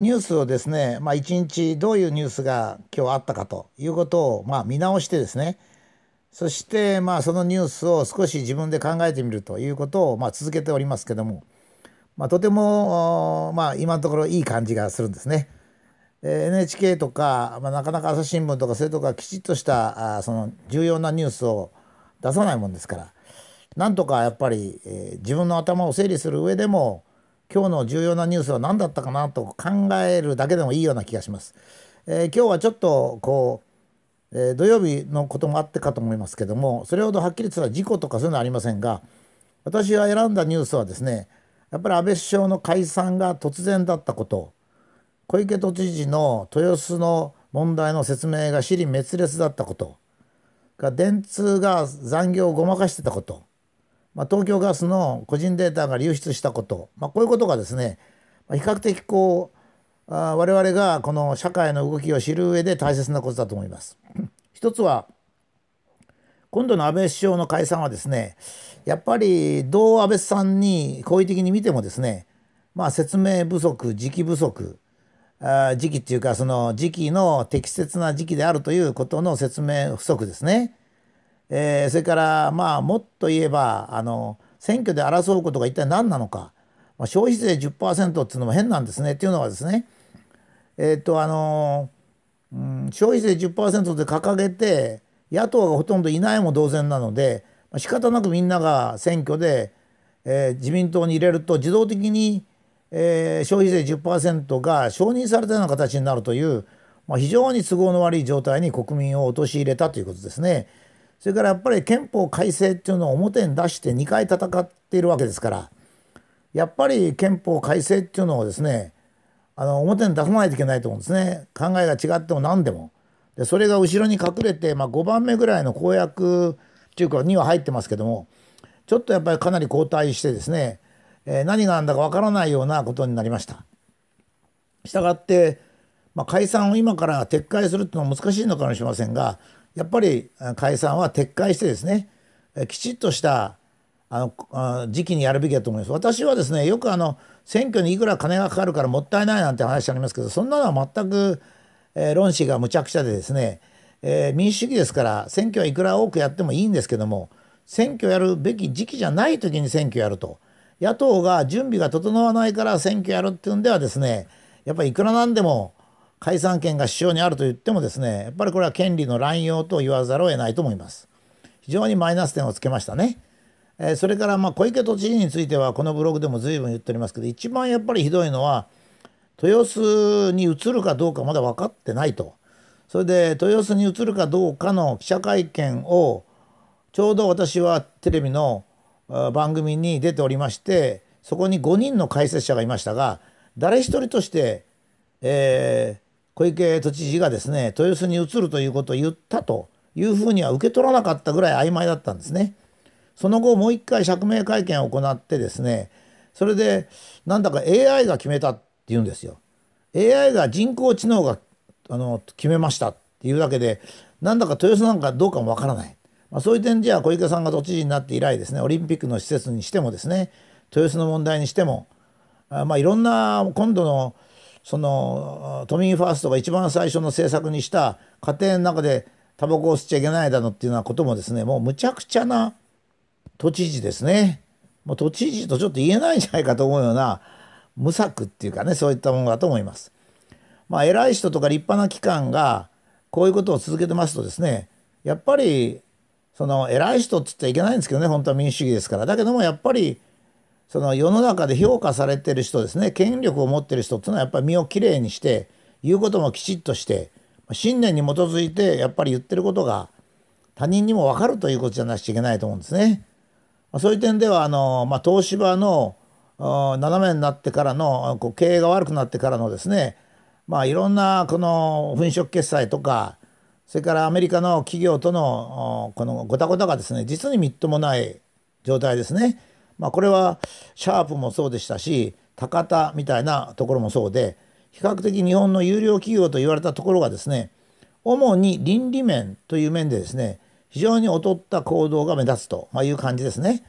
ニュースをですね、まあ、一日どういうニュースが今日あったかということをまあ見直してですねそしてまあそのニュースを少し自分で考えてみるということをまあ続けておりますけども、まあ、とてもまあ今のところいい感じがするんですね。NHK とか、まあ、なかなか朝日新聞とかそれとかきちっとしたあその重要なニュースを出さないもんですからなんとかやっぱり、えー、自分の頭を整理する上でも今日の重要なニュースは何だったかなと考えるだけでもいいような気がします。えー、今日はちょっとこう、えー、土曜日のこともあってかと思いますけどもそれほどはっきりとした事故とかそういうのはありませんが私が選んだニュースはですねやっぱり安倍首相の解散が突然だったこと小池都知事の豊洲の問題の説明が支離滅裂だったこと電通が残業をごまかしてたことまあ、東京ガスの個人データが流出したこと、まあ、こういうことがですね、まあ、比較的こうあ我々がこの社会の動きを知る上で大切なことだと思います。一つは今度の安倍首相の解散はですねやっぱりどう安倍さんに好意的に見てもですね、まあ、説明不足時期不足あ時期っていうかその時期の適切な時期であるということの説明不足ですね。えー、それからまあもっと言えばあの選挙で争うことが一体何なのか、まあ、消費税10%っていうのも変なんですねっていうのはですねえっ、ー、とあの、うん、消費税10%で掲げて野党がほとんどいないも同然なので、まあ、仕方なくみんなが選挙で、えー、自民党に入れると自動的に、えー、消費税10%が承認されたような形になるという、まあ、非常に都合の悪い状態に国民を陥れたということですね。それからやっぱり憲法改正っていうのを表に出して2回戦っているわけですからやっぱり憲法改正っていうのをですねあの表に出さないといけないと思うんですね考えが違っても何でも。でそれが後ろに隠れて、まあ、5番目ぐらいの公約っていうかには入ってますけどもちょっとやっぱりかなり後退してですね、えー、何があんだかわからないようなことになりました。したがって、まあ、解散を今から撤回するっていうのは難しいのかもしれませんがやっぱり解散は撤回してですねきちっとしたあの時期にやるべきだと思います。私はですねよくあの選挙にいくら金がかかるからもったいないなんて話ありますけどそんなのは全く、論旨がむちゃくちゃでですね、えー、民主主義ですから選挙はいくら多くやってもいいんですけども選挙やるべき時期じゃない時に選挙やると野党が準備が整わないから選挙やるっていうんではですねやっぱりいくらなんでも解散権が首相にあると言ってもですねやっぱりこれは権利の乱用と言わざるを得ないと思います非常にマイナス点をつけましたね、それからま小池都知事についてはこのブログでも随分言っておりますけど一番やっぱりひどいのは豊洲に移るかどうかまだ分かってないとそれで豊洲に移るかどうかの記者会見をちょうど私はテレビの番組に出ておりましてそこに5人の解説者がいましたが誰一人として、えー小池都知事がですね豊洲に移るということを言ったというふうには受け取らなかったぐらい曖昧だったんですね。その後もう一回釈明会見を行ってですねそれでなんだか AI が決めたっていうんですよ。AI が人工知能があの決めましたっていうだけでなんだか豊洲なんかどうかもわからない、まあ、そういう点じゃ小池さんが都知事になって以来ですねオリンピックの施設にしてもですね豊洲の問題にしてもあまあいろんな今度のその都民ファーストが一番最初の政策にした家庭の中でタバコを吸っちゃいけないだのっていうようなこともですねもうむちゃくちゃな都知事ですねもう都知事とちょっと言えないんじゃないかと思うような無策っていうかねそういったものだと思います。まあ、偉い人とか立派な機関がこういうことを続けてますとですねやっぱりその偉い人って言っちゃいけないんですけどね本当は民主主義ですからだけどもやっぱりその世の中で評価されてる人ですね権力を持ってる人っていうのはやっぱり身をきれいにして言うこともきちっとして信念に基づいてやっぱり言ってることが他人にも分かるということじゃなくちゃいけないと思うんですね。そういう点ではあの、まあ、東芝の斜めになってからのこう経営が悪くなってからのですね、まあ、いろんなこの粉飾決済とかそれからアメリカの企業とのこのごたごたがですね実にみっともない状態ですね。まあ、これはシャープもそうでしたし高田みたいなところもそうで比較的日本の優良企業と言われたところがですね主に倫理面という面でですね非常に劣った行動が目立つという感じですね。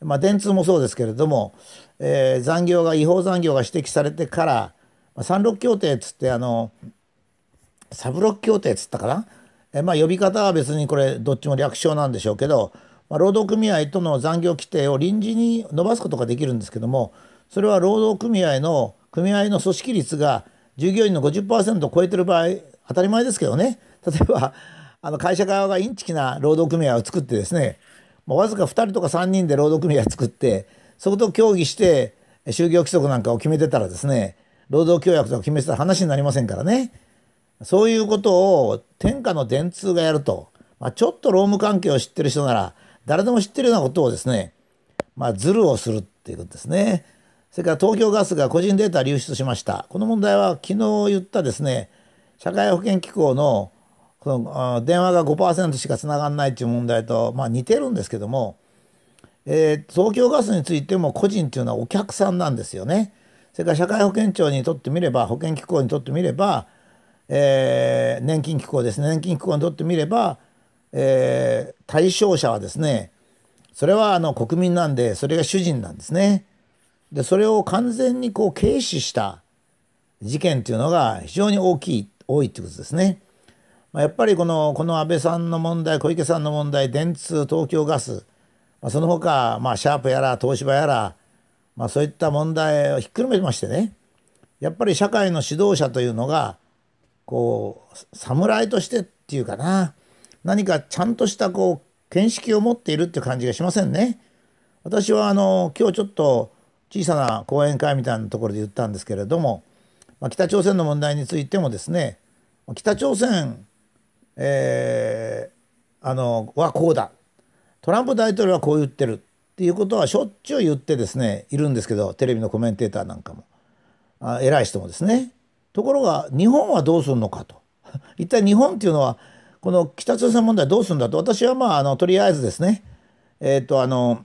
まあ、電通もそうですけれども、えー、残業が違法残業が指摘されてから、ま三六協定っつってあの三六協定っつったかな、えー、まあ呼び方は別にこれどっちも略称なんでしょうけどまあ、労働組合との残業規定を臨時に伸ばすことができるんですけどもそれは労働組合の組合の組織率が従業員の50%を超えてる場合当たり前ですけどね例えばあの会社側がインチキな労働組合を作ってですねもうわずか2人とか3人で労働組合作ってそこと協議して就業規則なんかを決めてたらですね労働協約とか決めてたら話になりませんからねそういうことを天下の電通がやると、まあ、ちょっと労務関係を知ってる人なら誰でも知ってるようなことをですね、まあ、ズルをするっていうことですね。それから東京ガスが個人データ流出しました。この問題は昨日言ったですね、社会保険機構のこの電話が5%しかつながらないっていう問題と、まあ、似てるんですけども、えー、東京ガスについても個人っていうのはお客さんなんですよね。それから社会保険庁にとってみれば保険機構にとってみれば、えー、年金機構ですね年金機構にとってみればえー、対象者はですねそれはあの国民なんでそれが主人なんですね。でそれを完全にこう軽視した事件というのが非常に大きい多いということですね。まあ、やっぱりこのこの安倍さんの問題小池さんの問題電通東京ガス、まあ、その他、まあ、シャープやら東芝やら、まあ、そういった問題をひっくるめましてねやっぱり社会の指導者というのがこう侍としてっていうかな何かちゃんとしたこう見識を持っているって感じがしませんね。私はあの今日ちょっと小さな講演会みたいなところで言ったんですけれども、まあ、北朝鮮の問題についてもですね北朝鮮、えー、あのはこうだトランプ大統領はこう言ってるっていうことはしょっちゅう言ってですねいるんですけどテレビのコメンテーターなんかもあ偉い人もですねところが日本はどうするのかと 一体日本っていうのはこの北朝鮮問題どうするんだと私はまああのとりあえずですねえっ、ー、とあの、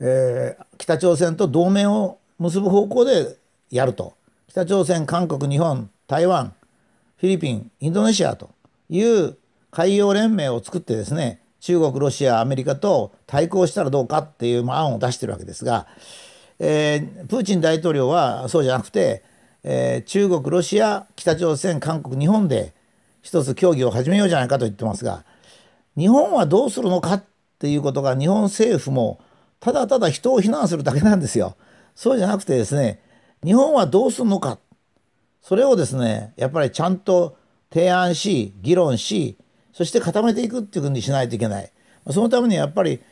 えー、北朝鮮と同盟を結ぶ方向でやると北朝鮮韓国日本台湾フィリピンインドネシアという海洋連盟を作ってですね中国ロシアアメリカと対抗したらどうかっていう案を出してるわけですが、えー、プーチン大統領はそうじゃなくて、えー、中国ロシア北朝鮮韓国日本で一つ協議を始めようじゃないかと言ってますが日本はどうするのかっていうことが日本政府もただただ人を非難するだけなんですよ。そうじゃなくてですね日本はどうするのかそれをですねやっぱりちゃんと提案し議論しそして固めていくっていうふうにしないといけない。そのためにやっぱり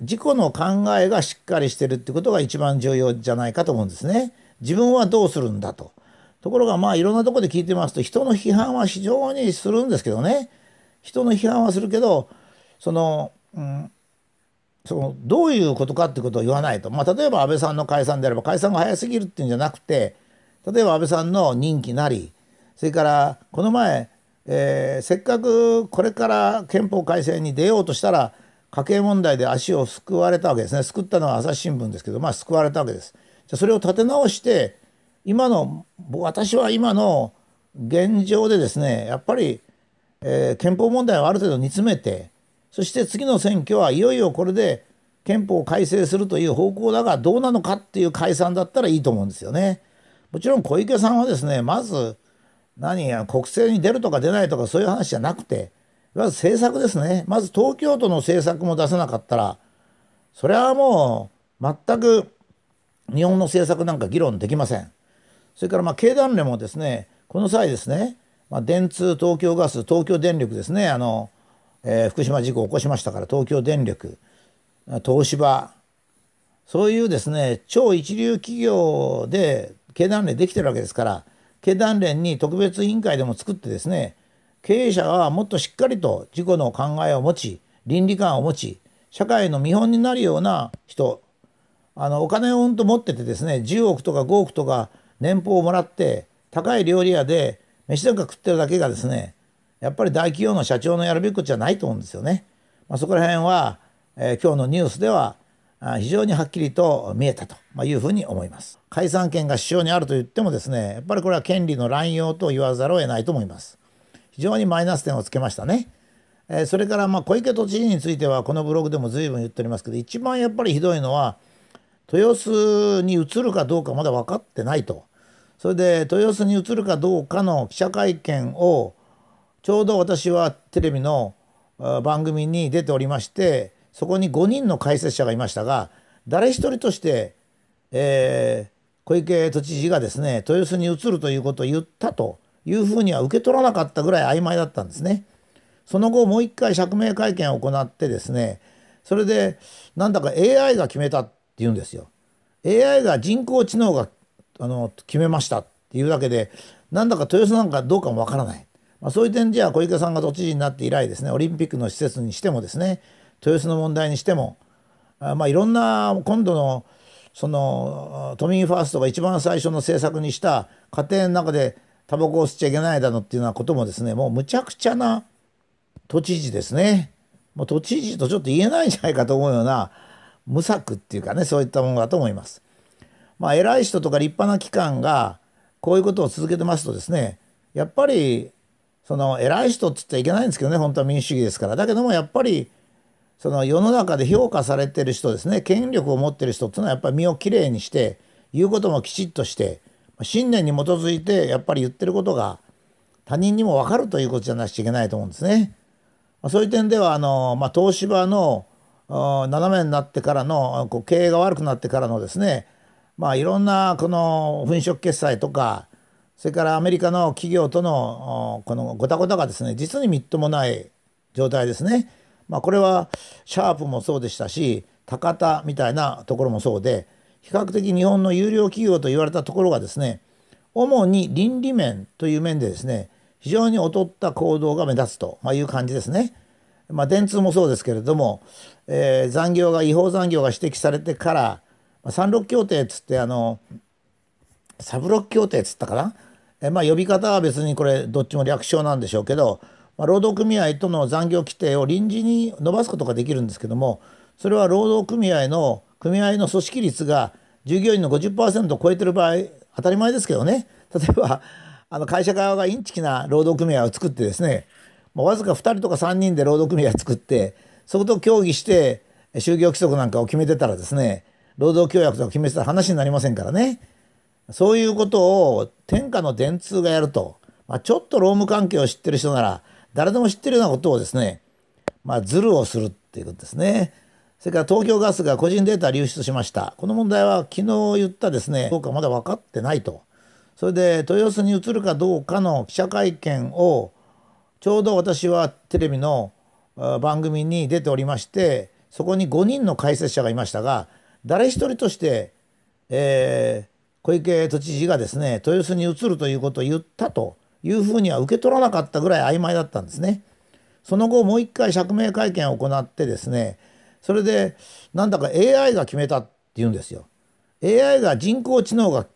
自己の考えがしっかりしてるってことが一番重要じゃないかと思うんですね。自分はどうするんだと。ところがまあいろんなとこで聞いてますと人の批判は非常にするんですけどね人の批判はするけどその,、うん、そのどういうことかってことを言わないと、まあ、例えば安倍さんの解散であれば解散が早すぎるっていうんじゃなくて例えば安倍さんの任期なりそれからこの前、えー、せっかくこれから憲法改正に出ようとしたら家計問題で足を救われたわけですね救ったのは朝日新聞ですけどまあ救われたわけです。じゃそれを立て直して今の私は今の現状でですねやっぱり、えー、憲法問題をある程度煮詰めてそして次の選挙はいよいよこれで憲法を改正するという方向だがどうなのかっていう解散だったらいいと思うんですよね。もちろん小池さんはですねまず何や国政に出るとか出ないとかそういう話じゃなくていわゆる政策ですねまず東京都の政策も出せなかったらそれはもう全く日本の政策なんか議論できません。それからまあ経団連もですねこの際ですね、まあ、電通東京ガス東京電力ですねあの、えー、福島事故を起こしましたから東京電力東芝そういうですね超一流企業で経団連できてるわけですから経団連に特別委員会でも作ってですね経営者はもっとしっかりと自己の考えを持ち倫理観を持ち社会の見本になるような人あのお金をうんと持っててですね10億とか5億とか年俸をもらって高い料理屋で飯なんか食ってるだけがですねやっぱり大企業の社長のやるべきことじゃないと思うんですよね。まあ、そこら辺は、えー、今日のニュースでは非常にはっきりと見えたというふうに思います。解散権が首相にあると言ってもですねやっぱりこれは権利の乱用と言わざるを得ないと思います。非常にマイナス点をつけましたね。えー、それからま小池都知事についてはこのブログでも随分言っておりますけど一番やっぱりひどいのは豊洲に移るかどうかまだ分かってないと。それで豊洲に移るかどうかの記者会見をちょうど私はテレビの番組に出ておりましてそこに5人の解説者がいましたが誰一人として、えー、小池都知事がですね豊洲に移るということを言ったというふうには受け取らなかったぐらい曖昧だったんですね。その後もう一回釈明会見を行ってですねそれでなんだか AI が決めたっていうんですよ。AI が人工知能があの決めましたっていうだけでなんだか豊洲なんかどうかもわからない、まあ、そういう点じゃ小池さんが都知事になって以来ですねオリンピックの施設にしてもですね豊洲の問題にしてもあまあいろんな今度のその都民ファーストが一番最初の政策にした家庭の中でタバコを吸っちゃいけないだのっていうようなこともですねもうむちゃくちゃな都知事ですねもう都知事とちょっと言えないんじゃないかと思うような無策っていうかねそういったものだと思います。まあ、偉い人とか立派な機関がこういうことを続けてますとですねやっぱりその偉い人って言っちゃいけないんですけどね本当は民主主義ですからだけどもやっぱりその世の中で評価されてる人ですね権力を持ってる人っていうのはやっぱり身をきれいにして言うこともきちっとして信念に基づいてやっぱり言ってることが他人にも分かるということじゃなくちゃいけないと思うんですね。そういう点ではあの、まあ、東芝の斜めになってからのこう経営が悪くなってからのですねまあ、いろんなこの粉飾決済とかそれからアメリカの企業とのこのごたごたがですね実にみっともない状態ですね。まあ、これはシャープもそうでしたし高田みたいなところもそうで比較的日本の優良企業と言われたところがですね主に倫理面という面でですね非常に劣った行動が目立つという感じですね。まあ、電通もそうですけれども、えー、残業が違法残業が指摘されてから三六協定っつってあの三六協定っつったかなえ、まあ、呼び方は別にこれどっちも略称なんでしょうけど、まあ、労働組合との残業規定を臨時に伸ばすことができるんですけどもそれは労働組合の組合の組織率が従業員の50%を超えてる場合当たり前ですけどね例えばあの会社側がインチキな労働組合を作ってですねもうわずか2人とか3人で労働組合を作ってそこと協議して就業規則なんかを決めてたらですね労働協約とか決めてたら話になりませんからね。そういうことを天下の電通がやると、まあ、ちょっと労務関係を知ってる人なら、誰でも知ってるようなことをですね、まあ、ズルをするっていうことですね。それから東京ガスが個人データ流出しました。この問題は昨日言ったですね、どうかまだ分かってないと。それで豊洲に移るかどうかの記者会見を、ちょうど私はテレビの番組に出ておりまして、そこに5人の解説者がいましたが、誰一人として、えー、小池都知事がですね豊洲に移るということを言ったというふうには受け取らなかったぐらい曖昧だったんですね。その後もう一回釈明会見を行ってですねそれでなんだか AI が決めたって言うんですよ。AI が人工知能が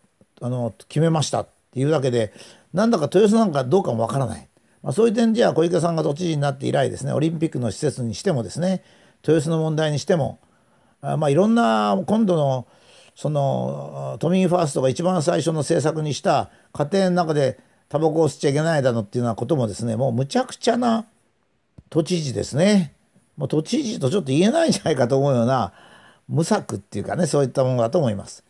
あの決めましたっていうだけでなんだか豊洲なんかどうかもわからない。まあ、そういう点じゃ小池さんが都知事になって以来ですねオリンピックの施設にしてもですね豊洲の問題にしてもまあ、いろんな今度のその都民ファーストが一番最初の政策にした家庭の中でタバコを吸っちゃいけないだのっていうようなこともですねもうむちゃくちゃな都知事ですねもう都知事とちょっと言えないんじゃないかと思うような無策っていうかねそういったものだと思います。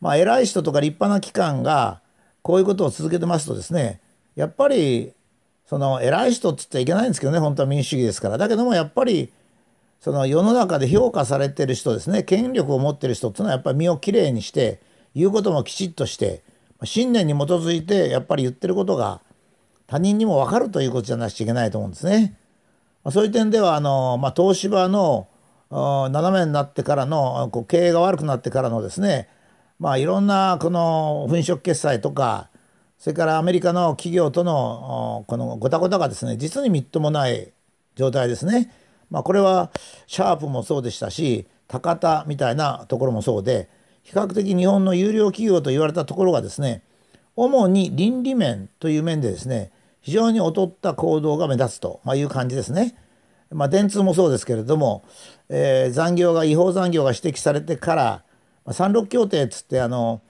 まあ、偉い人とか立派な機関がこういうことを続けてますとですねやっぱりその偉い人って言っちゃいけないんですけどね本当は民主主義ですからだけどもやっぱりその世の中で評価されてる人ですね権力を持ってる人っていうのはやっぱり身をきれいにして言うこともきちっとして信念に基づいてやっぱり言ってることが他人にも分かるということじゃなくちゃいけないと思うんですね。そういう点ではあの、まあ、東芝の斜めになってからのこう経営が悪くなってからのですね、まあ、いろんなこの粉飾決済とかそれからアメリカの企業とのこのごたごたがですね実にみっともない状態ですね。まあ、これはシャープもそうでしたし高田みたいなところもそうで比較的日本の優良企業と言われたところがですね主に倫理面という面でですね非常に劣った行動が目立つという感じですね。まあ、電通もそうですけれども、えー、残業が違法残業が指摘されてから、まあ、三六協定っつってあの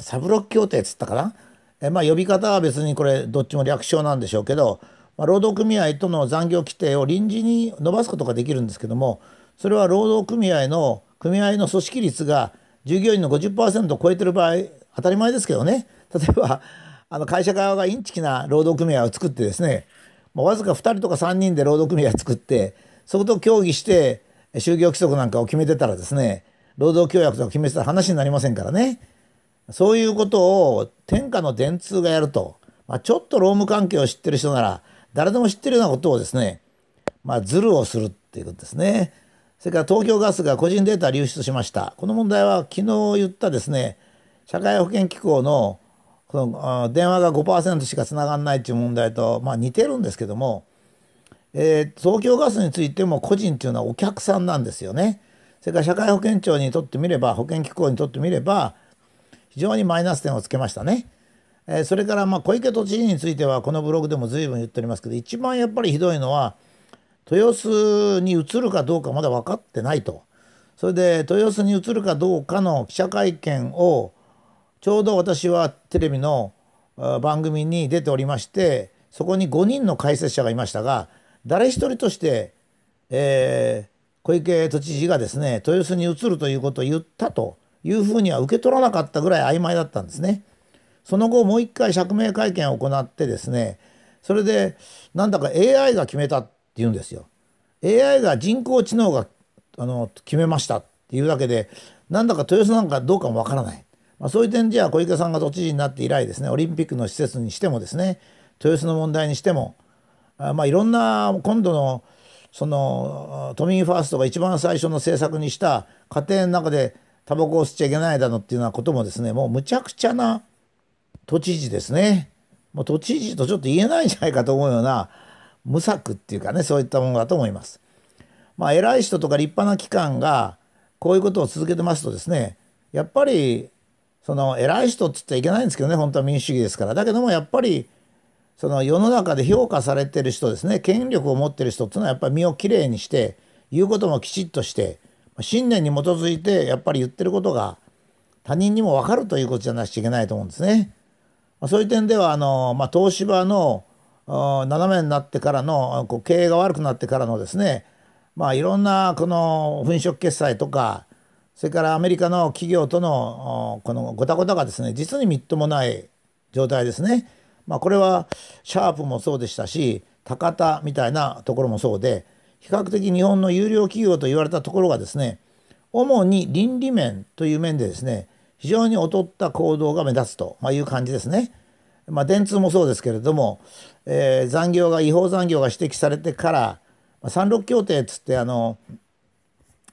三六協定っつったかな、えー、まあ呼び方は別にこれどっちも略称なんでしょうけどまあ、労働組合との残業規定を臨時に伸ばすことができるんですけどもそれは労働組合の組合の組織率が従業員の50%を超えてる場合当たり前ですけどね例えばあの会社側がインチキな労働組合を作ってですねもわずか2人とか3人で労働組合を作ってそこと協議して就業規則なんかを決めてたらですね労働協約とか決めてたら話になりませんからねそういうことを天下の電通がやると、まあ、ちょっと労務関係を知ってる人なら誰でも知ってるようなことをですね、まあ、ズルをするっていうことですね。それから東京ガスが個人データ流出しました。この問題は昨日言ったですね、社会保険機構のこの電話が5%しかつながらないっていう問題と、まあ、似てるんですけども、えー、東京ガスについても個人っていうのはお客さんなんですよね。それから社会保険庁にとってみれば保険機構にとってみれば非常にマイナス点をつけましたね。えそれからま小池都知事についてはこのブログでも随分言っておりますけど一番やっぱりひどいのは豊洲に移るかどうかまだ分かってないと。それで豊洲に移るかどうかの記者会見をちょうど私はテレビの番組に出ておりましてそこに5人の解説者がいましたが誰一人として、えー、小池都知事がですね豊洲に移るということを言ったというふうには受け取らなかったぐらい曖昧だったんですね。その後もう一回釈明会見を行ってですねそれでなんだか AI が決めたって言うんですよ。AI が人工知能があの決めましたっていうだけでなんだか豊洲なんかどうかもわからない、まあ、そういう点じゃ小池さんが都知事になって以来ですねオリンピックの施設にしてもですね豊洲の問題にしてもあまあいろんな今度のその都民ファーストが一番最初の政策にした家庭の中でタバコを吸っちゃいけないだのっていうようなこともですねもうむちゃくちゃな都知事ですねもう都知事とちょっと言えないんじゃないかと思うような無策っていうかねそういったものだと思います。まあ、偉い人とか立派な機関がこういうことを続けてますとですねやっぱりその偉い人って言っちゃいけないんですけどね本当は民主主義ですからだけどもやっぱりその世の中で評価されてる人ですね権力を持ってる人っていうのはやっぱり身をきれいにして言うこともきちっとして信念に基づいてやっぱり言ってることが他人にも分かるということじゃなくちゃいけないと思うんですね。まあ、そういう点ではあの、まあ、東芝の斜めになってからのこう経営が悪くなってからのですね、まあ、いろんなこの粉飾決済とかそれからアメリカの企業とのこのごたごたがですね実にみっともない状態ですね。まあ、これはシャープもそうでしたし高田みたいなところもそうで比較的日本の優良企業と言われたところがですね主に倫理面という面でですね非常に劣った行動が目立つという感じですね。まあ、電通もそうですけれども、えー、残業が違法残業が指摘されてから三六協定っつってあの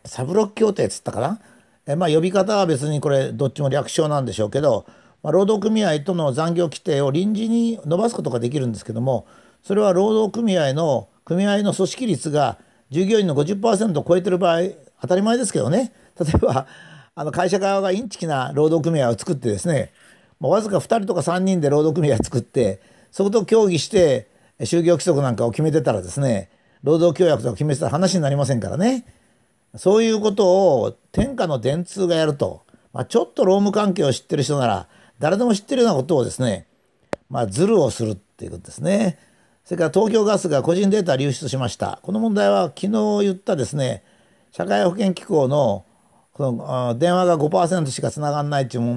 三六協定っつったかな、えー、まあ呼び方は別にこれどっちも略称なんでしょうけど、まあ、労働組合との残業規定を臨時に伸ばすことができるんですけどもそれは労働組合の組合の組織率が従業員の50%を超えてる場合当たり前ですけどね例えばあの会社側がインチキな労働組合を作ってですね、まあ、わずか2人とか3人で労働組合を作ってそこと協議して就業規則なんかを決めてたらですね労働協約とか決めてたら話になりませんからねそういうことを天下の電通がやると、まあ、ちょっと労務関係を知ってる人なら誰でも知ってるようなことをですねまあズルをするっていうことですね。それから東京ガスが個人データ流出しました。この問題は昨日言ったですね、社会保険機構のその電話が5%しかつながんないっていうもん